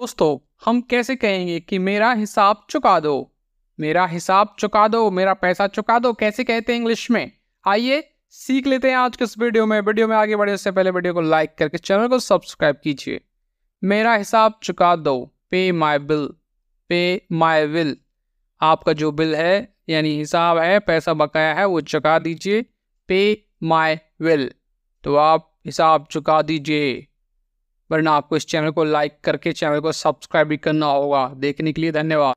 दोस्तों हम कैसे कहेंगे कि मेरा हिसाब चुका दो मेरा हिसाब चुका दो मेरा पैसा चुका दो कैसे कहते हैं इंग्लिश में आइए सीख लेते हैं आज के इस वीडियो में वीडियो में आगे बढ़ने से पहले वीडियो को लाइक करके चैनल को सब्सक्राइब कीजिए मेरा हिसाब चुका दो पे my bill pay my will आपका जो बिल है यानी हिसाब है पैसा बकाया है वो चुका दीजिए पे माई विल तो आप हिसाब चुका दीजिए वरना आपको इस चैनल को लाइक करके चैनल को सब्सक्राइब भी करना होगा देखने के लिए धन्यवाद